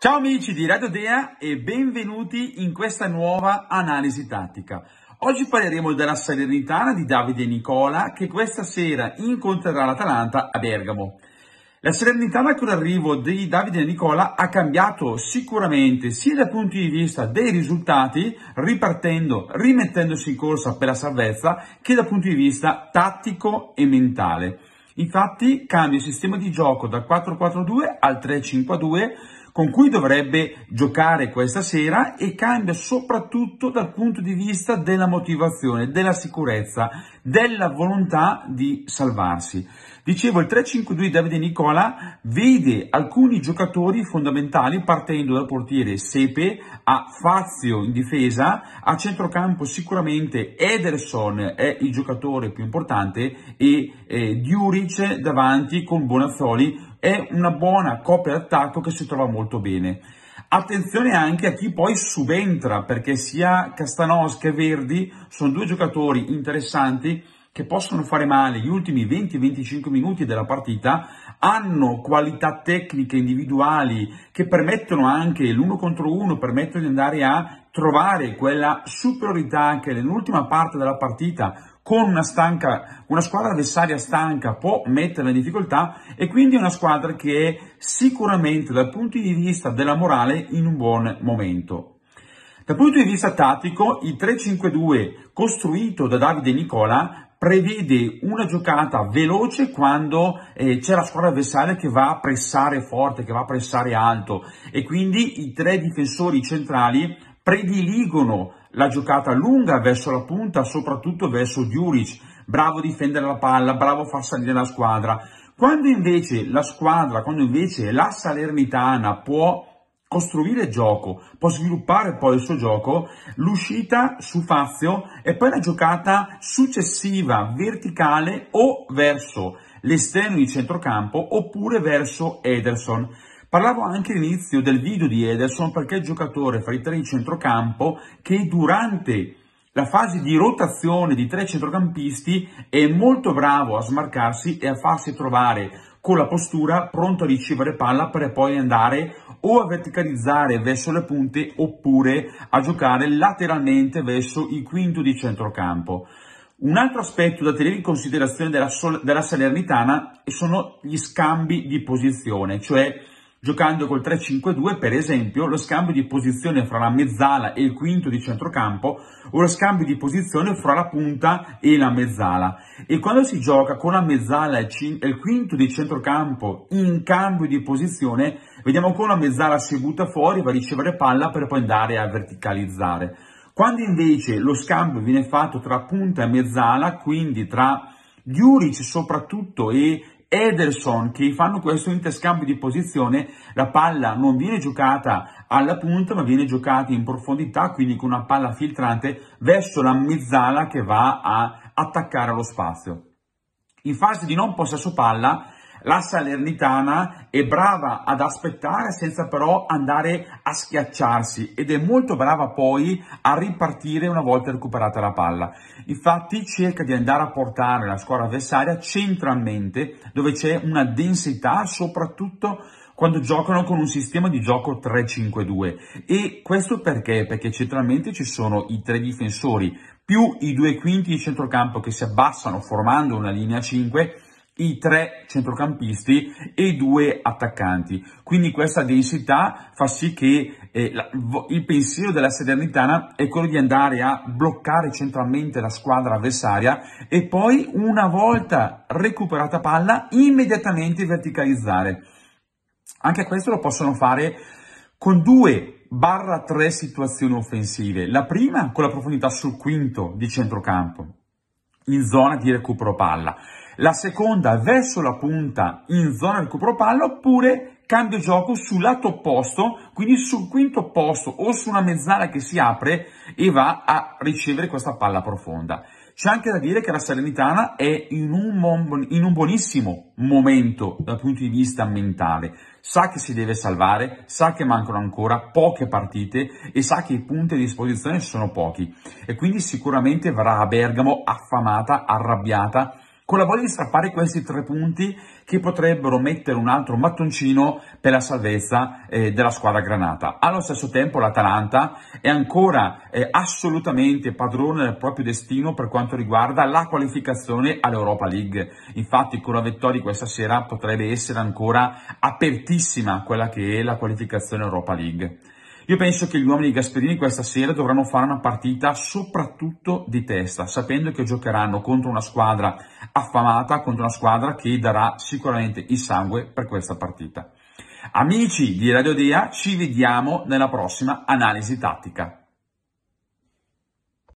Ciao amici di Radio Dea e benvenuti in questa nuova analisi tattica. Oggi parleremo della Salernitana di Davide Nicola che questa sera incontrerà l'Atalanta a Bergamo. La Salernitana con l'arrivo di Davide Nicola ha cambiato sicuramente sia dal punto di vista dei risultati, ripartendo, rimettendosi in corsa per la salvezza, che dal punto di vista tattico e mentale. Infatti cambia il sistema di gioco dal 4-4-2 al 3-5-2 con cui dovrebbe giocare questa sera e cambia soprattutto dal punto di vista della motivazione, della sicurezza, della volontà di salvarsi. Dicevo, il 3-5-2 di Davide Nicola vede alcuni giocatori fondamentali partendo dal portiere Sepe a Fazio in difesa, a centrocampo sicuramente Ederson è il giocatore più importante e eh, Diuric davanti con Bonazzoli è una buona coppia d'attacco che si trova molto bene. Attenzione anche a chi poi subentra, perché sia Castanos che Verdi sono due giocatori interessanti che possono fare male gli ultimi 20-25 minuti della partita, hanno qualità tecniche individuali che permettono anche l'uno contro uno, permettono di andare a trovare quella superiorità anche nell'ultima parte della partita con una, stanca, una squadra avversaria stanca può metterla in difficoltà e quindi è una squadra che è sicuramente dal punto di vista della morale in un buon momento. Dal punto di vista tattico, il 3-5-2 costruito da Davide Nicola prevede una giocata veloce quando eh, c'è la squadra avversaria che va a pressare forte, che va a pressare alto e quindi i tre difensori centrali prediligono la giocata lunga verso la punta, soprattutto verso Djuric, bravo a difendere la palla, bravo a far salire la squadra. Quando invece la squadra, quando invece la Salernitana può costruire gioco, può sviluppare poi il suo gioco, l'uscita su Fazio e poi la giocata successiva verticale o verso l'esterno di centrocampo oppure verso Ederson. Parlavo anche all'inizio del video di Ederson perché è il giocatore fra i tre di centrocampo che durante la fase di rotazione di tre centrocampisti è molto bravo a smarcarsi e a farsi trovare con la postura pronto a ricevere palla per poi andare o a verticalizzare verso le punte oppure a giocare lateralmente verso il quinto di centrocampo. Un altro aspetto da tenere in considerazione della, della Salernitana sono gli scambi di posizione, cioè giocando col 3-5-2 per esempio lo scambio di posizione fra la mezzala e il quinto di centrocampo o lo scambio di posizione fra la punta e la mezzala e quando si gioca con la mezzala e il quinto di centrocampo in cambio di posizione vediamo come la mezzala si butta fuori va a ricevere palla per poi andare a verticalizzare quando invece lo scambio viene fatto tra punta e mezzala quindi tra Diuric soprattutto e Ederson che fanno questo interscambio di posizione, la palla non viene giocata alla punta ma viene giocata in profondità, quindi con una palla filtrante verso la mezzala che va a attaccare allo spazio. In fase di non possesso palla la Salernitana è brava ad aspettare senza però andare a schiacciarsi ed è molto brava poi a ripartire una volta recuperata la palla. Infatti cerca di andare a portare la squadra avversaria centralmente dove c'è una densità soprattutto quando giocano con un sistema di gioco 3-5-2 e questo perché? Perché centralmente ci sono i tre difensori più i due quinti di centrocampo che si abbassano formando una linea 5 i tre centrocampisti e i due attaccanti. Quindi questa densità fa sì che eh, la, il pensiero della Salernitana è quello di andare a bloccare centralmente la squadra avversaria e poi una volta recuperata palla immediatamente verticalizzare. Anche questo lo possono fare con due barra tre situazioni offensive. La prima con la profondità sul quinto di centrocampo in zona di recupero palla, la seconda verso la punta in zona di recupero palla oppure cambio gioco sul lato opposto, quindi sul quinto opposto o su una mezzala che si apre e va a ricevere questa palla profonda. C'è anche da dire che la Salernitana è in un, buon, in un, buonissimo momento dal punto di vista mentale. Sa che si deve salvare, sa che mancano ancora poche partite e sa che i punti a disposizione sono pochi. E quindi sicuramente verrà a Bergamo affamata, arrabbiata con la voglia di strappare questi tre punti che potrebbero mettere un altro mattoncino per la salvezza eh, della squadra granata. Allo stesso tempo l'Atalanta è ancora eh, assolutamente padrone del proprio destino per quanto riguarda la qualificazione all'Europa League. Infatti con la vittoria di questa sera potrebbe essere ancora apertissima quella che è la qualificazione Europa League. Io penso che gli uomini di Gasperini questa sera dovranno fare una partita soprattutto di testa, sapendo che giocheranno contro una squadra affamata, contro una squadra che darà sicuramente il sangue per questa partita. Amici di Radio Dea, ci vediamo nella prossima analisi tattica.